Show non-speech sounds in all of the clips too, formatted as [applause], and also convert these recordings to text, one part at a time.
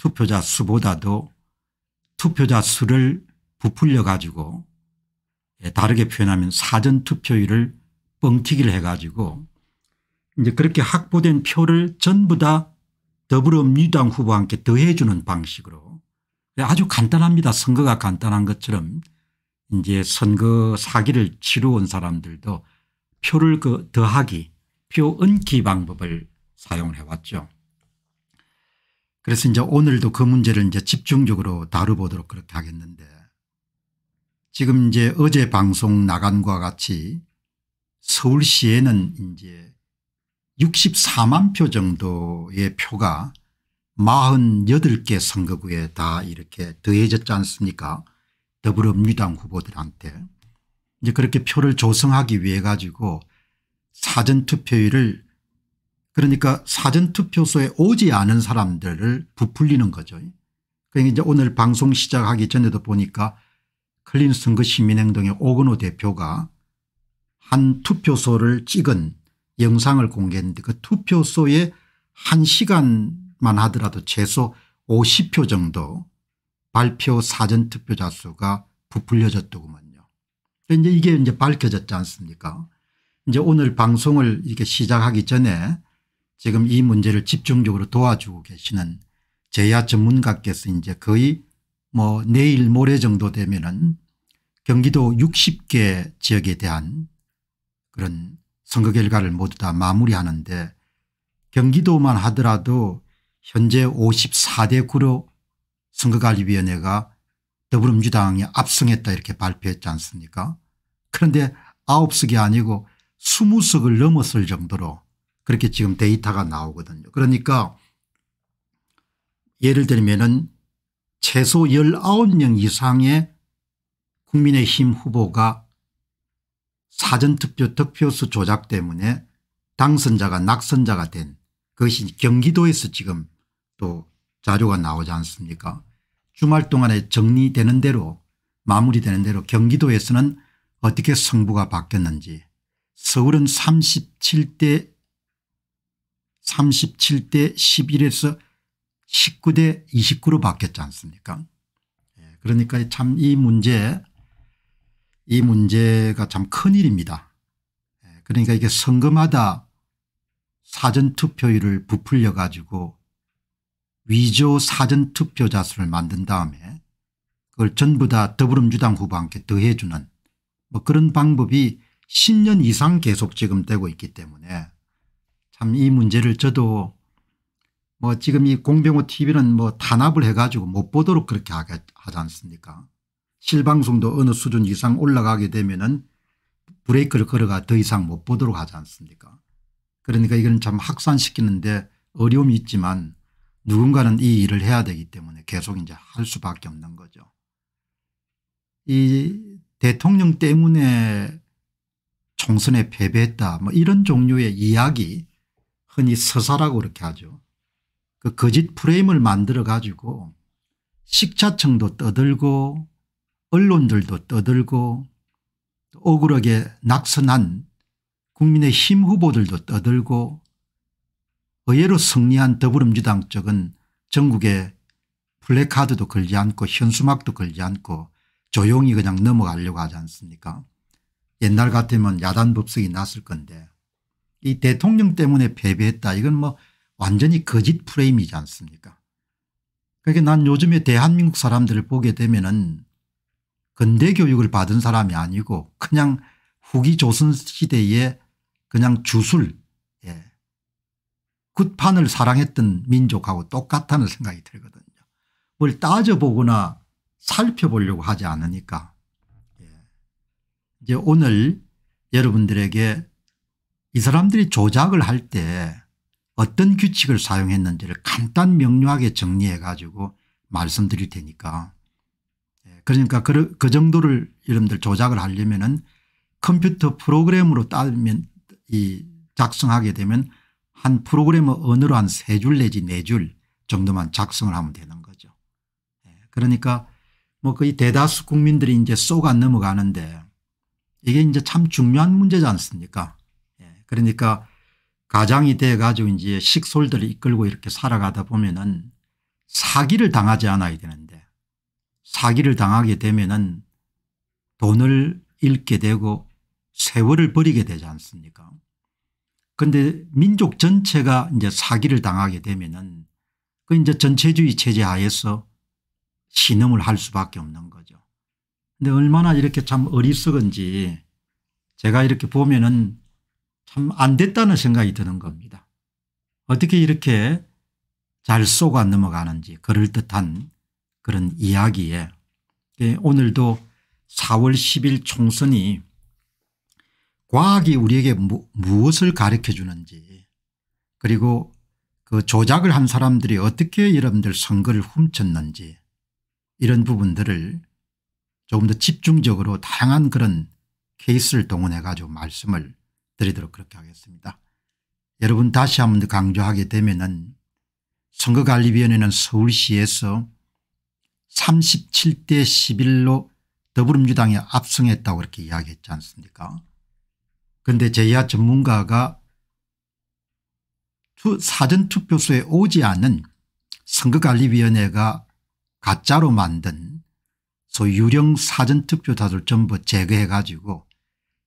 투표자 수보다도 투표자 수를 부풀려 가지고 예, 다르게 표현하면 사전투표율을 뻥튀기를 해 가지고 이제 그렇게 확보된 표를 전부 다 더불어민주당 후보와 함께 더해 주는 방식으로 예, 아주 간단합니다. 선거가 간단한 것처럼 이제 선거 사기를 치러온 사람들도 표를 그 더하기 표은기 방법을 사용해 왔죠. 그래서 이제 오늘도 그 문제를 이제 집중적으로 다뤄보도록 그렇게 하겠는데 지금 이제 어제 방송 나간과 같이 서울시에는 이제 64만 표 정도의 표가 48개 선거구에 다 이렇게 더해졌지 않습니까 더불어민주당 후보들한테 이제 그렇게 표를 조성하기 위해 가지고 사전투표율을 그러니까 사전투표소에 오지 않은 사람들을 부풀리는 거죠. 그러니까 이제 오늘 방송 시작하기 전에도 보니까 클린 선거 시민행동의 오건호 대표가 한 투표소를 찍은 영상을 공개했는데 그 투표소에 한 시간만 하더라도 최소 50표 정도 발표 사전투표자 수가 부풀려졌더구먼요. 이제 이게 이제 밝혀졌지 않습니까? 이제 오늘 방송을 이렇게 시작하기 전에 지금 이 문제를 집중적으로 도와주고 계시는 제야 전문가께서 이제 거의 뭐 내일 모레 정도 되면은 경기도 60개 지역에 대한 그런 선거 결과를 모두 다 마무리하는데 경기도만 하더라도 현재 54대 9로 선거관리위원회가 더불어민주당이 압승했다 이렇게 발표했지 않습니까 그런데 9석이 아니고 20석을 넘었을 정도로 그렇게 지금 데이터가 나오거든요. 그러니까 예를 들면은 최소 19명 이상의 국민의힘 후보가 사전투표 득표수 조작 때문에 당선자가 낙선자가 된 그것이 경기도에서 지금 또 자료가 나오지 않습니까 주말 동안에 정리되는 대로 마무리되는 대로 경기도에서는 어떻게 승부가 바뀌었는지 서울은 37대 37대 11에서 19대 29로 바뀌었지 않습니까 예, 그러니까 참 이 문제 이 문제가 참 큰일입니다. 예, 그러니까 이게 선거마다 사전투표율을 부풀려 가지고 위조 사전투표자 수를 만든 다음에 그걸 전부 다 더불어민주당 후보한테 더해주는 뭐 그런 방법이 10년 이상 계속 지금 되고 있기 때문에 참이 문제를 저도 뭐 지금 이 공병호 tv는 뭐 탄압을 해가지고 못 보도록 그렇게 하게 하지 않습니까 실방송도 어느 수준 이상 올라가게 되면은 브레이크를 걸어가 더 이상 못 보도록 하지 않습니까 그러니까 이건 참 확산시키는데 어려움이 있지만 누군가는 이 일을 해야 되기 때문에 계속 이제 할 수밖에 없는 거죠. 이 대통령 때문에 총선에 패배했다 뭐 이런 종류의 이야기 흔히 서사라고 그렇게 하죠. 그 거짓 프레임을 만들어 가지고 식자층도 떠들고 언론들도 떠들고 억울하게 낙선한 국민의힘 후보들도 떠들고 의외로 승리한 더불어민주당 쪽은 전국에 플래카드도 걸지 않고 현수막도 걸지 않고 조용히 그냥 넘어가려고 하지 않습니까 옛날 같으면 야단 법석이 났을 건데 이 대통령 때문에 패배했다 이건 뭐 완전히 거짓 프레임이지 않습니까 그러니까 난 요즘에 대한민국 사람들을 보게 되면 은 근대 교육을 받은 사람이 아니고 그냥 후기 조선시대에 그냥 주술 예. 굿판을 사랑했던 민족하고 똑같다는 생각이 들거든요. 뭘 따져보거나 살펴보려고 하지 않으니까 예. 이제 오늘 여러분들에게 이 사람들이 조작을 할 때 어떤 규칙을 사용했는지를 간단 명료하게 정리해 가지고 말씀드릴 테니까 예, 그러니까 그, 그 정도를 여러분들 조작을 하려면 은 컴퓨터 프로그램으로 따면 이 작성하게 되면 한프로그램머 언어로 한 세 줄 내지 네 줄 정도만 작성을 하면 되는 거죠. 예, 그러니까 뭐 거의 대다수 국민들이 이제 쏘가 넘어가는데 이게 이제 참 중요한 문제지 않습니까 그러니까 가장이 돼 가지고 이제 식솔들을 이끌고 이렇게 살아가다 보면은 사기를 당하지 않아야 되는데 사기를 당하게 되면은 돈을 잃게 되고 세월을 버리게 되지 않습니까 그런데 민족 전체가 이제 사기를 당하게 되면은 그 이제 전체주의 체제 하에서 신음을 할 수밖에 없는 거죠. 근데 얼마나 이렇게 참 어리석은지 제가 이렇게 보면은 참안 됐다는 생각이 드는 겁니다. 어떻게 이렇게 잘 쏘가 넘어가는지 그럴듯한 그런 이야기에 예, 오늘도 4월 10일 총선이 과학이 우리에게 무, 무엇을 가르쳐 주는지 그리고 그 조작을 한 사람들이 어떻게 여러분들 선거를 훔쳤는지 이런 부분들을 조금 더 집중적으로 다양한 그런 케이스를 동원해 가지고 말씀을 드리도록 그렇게 하겠습니다. 여러분 다시 한 번 강조하게 되면은 선거관리위원회는 서울시에서 37대 11로 더불어민주당에 압승했다고 그렇게 이야기했지 않습니까 그런데 제야 전문가가 사전투표소에 오지 않은 선거관리위원회가 가짜로 만든 소유령 사전투표다들 전부 제거해 가지고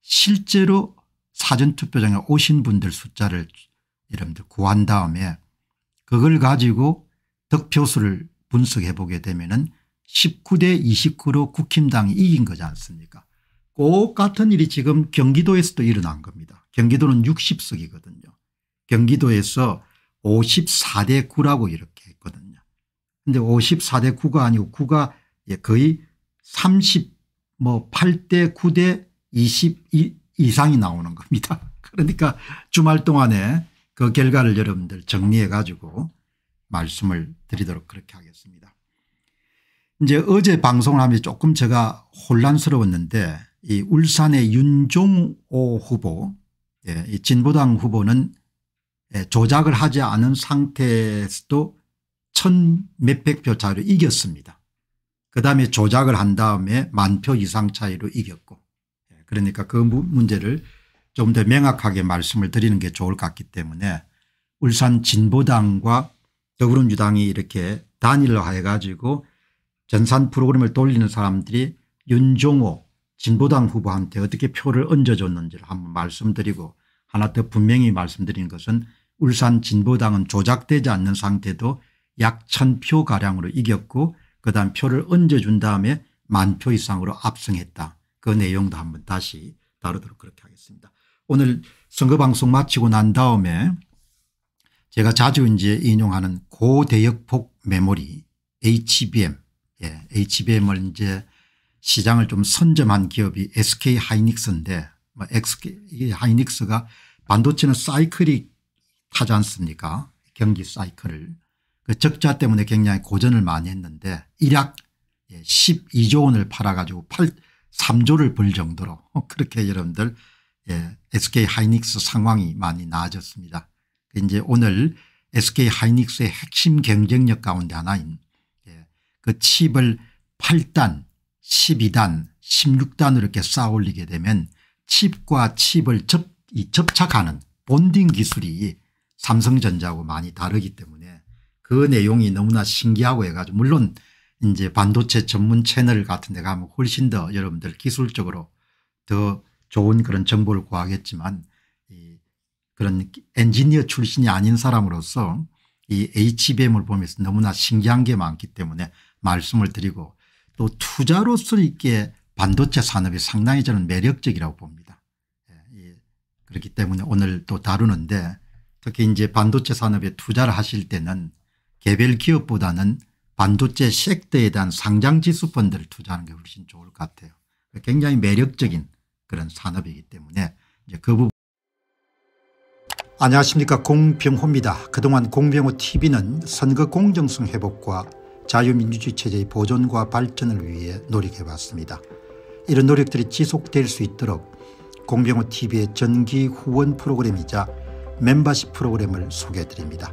실제로 사전투표장에 오신 분들 숫자를 여러분들 구한 다음에 그걸 가지고 득표수를 분석해 보게 되면 은 19대 29로 국힘당이 이긴 거지 않습니까 꼭 같은 일이 지금 경기도에서도 일어난 겁니다. 경기도는 60석이거든요. 경기도에서 54대 9라고 이렇게 했거든요. 근데 54대 9가 아니고 9가 예, 거의 30 뭐 8대 9대 20 이상이 나오는 겁니다. [laughs] 그러니까 주말 동안에 그 결과를 여러분들 정리해 가지고 말씀을 드리도록 그렇게 하겠습니다. 이제 어제 방송을 하면서 조금 제가 혼란스러웠는데 이 울산의 윤종호 후보 예, 이 진보당 후보는 예, 조작을 하지 않은 상태에서도 천 몇백 표 차이로 이겼습니다. 그 다음에 조작을 한 다음에 만 표 이상 차이로 이겼고 그러니까 그 문제를 좀 더 명확하게 말씀을 드리는 게 좋을 것 같기 때문에 울산 진보당과 더불어민주당이 이렇게 단일화해 가지고 전산 프로그램을 돌리는 사람들이 윤종호 진보당 후보한테 어떻게 표를 얹어줬는지를 한번 말씀드리고 하나 더 분명히 말씀드린 것은 울산 진보당은 조작되지 않는 상태도 약 1000표가량으로 이겼고 그다음 표를 얹어준 다음에 만 표 이상으로 압승했다. 그 내용도 한번 다시 다루도록 그렇게 하겠습니다. 오늘 선거방송 마치고 난 다음에 제가 자주 이제 인용하는 고대역폭 메모리 HBM 예, HBM을 이제 시장을 좀 선점한 기업이 SK 하이닉스인데 SK 뭐 하이닉스가 반도체는 사이클이 타지 않습니까 경기 사이클을 그 적자 때문에 굉장히 고전을 많이 했는데 일약 12조 예, 원을 팔아가지고 8 3조를 벌 정도로 [laughs] 그렇게 여러분들 예, SK 하이닉스 상황이 많이 나아졌습니다. 이제 오늘 SK 하이닉스의 핵심 경쟁력 가운데 하나인 예, 그 칩을 8단 12단 16단으로 이렇게 쌓아 올리게 되면 칩과 칩을 접, 이 접착하는 본딩 기술이 삼성전자하고 많이 다르기 때문에 그 내용이 너무나 신기하고 해가지고 물론 이제 반도체 전문 채널 같은 데 가면 훨씬 더 여러분들 기술적으로 더 좋은 그런 정보를 구하겠지만 이 그런 엔지니어 출신이 아닌 사람으로서 이 HBM을 보면서 너무나 신기한 게 많기 때문에 말씀을 드리고 또 투자로서 이게 반도체 산업이 상당히 저는 매력적이라고 봅니다. 예, 그렇기 때문에 오늘 또 다루는데 특히 이제 반도체 산업에 투자를 하실 때는 개별 기업보다는 반도체 섹터에 대한 상장지수 펀드를 투자하는 게 훨씬 좋을 것 같아요. 굉장히 매력적인 그런 산업이기 때문에 이제 그 부분 안녕하십니까 공병호입니다. 그동안 공병호 tv는 선거 공정성 회복과 자유민주주의 체제의 보존과 발전을 위해 노력해봤습니다 이런 노력들이 지속될 수 있도록 공병호 tv의 전기 후원 프로그램이자 멤버십 프로그램을 소개해드립니다.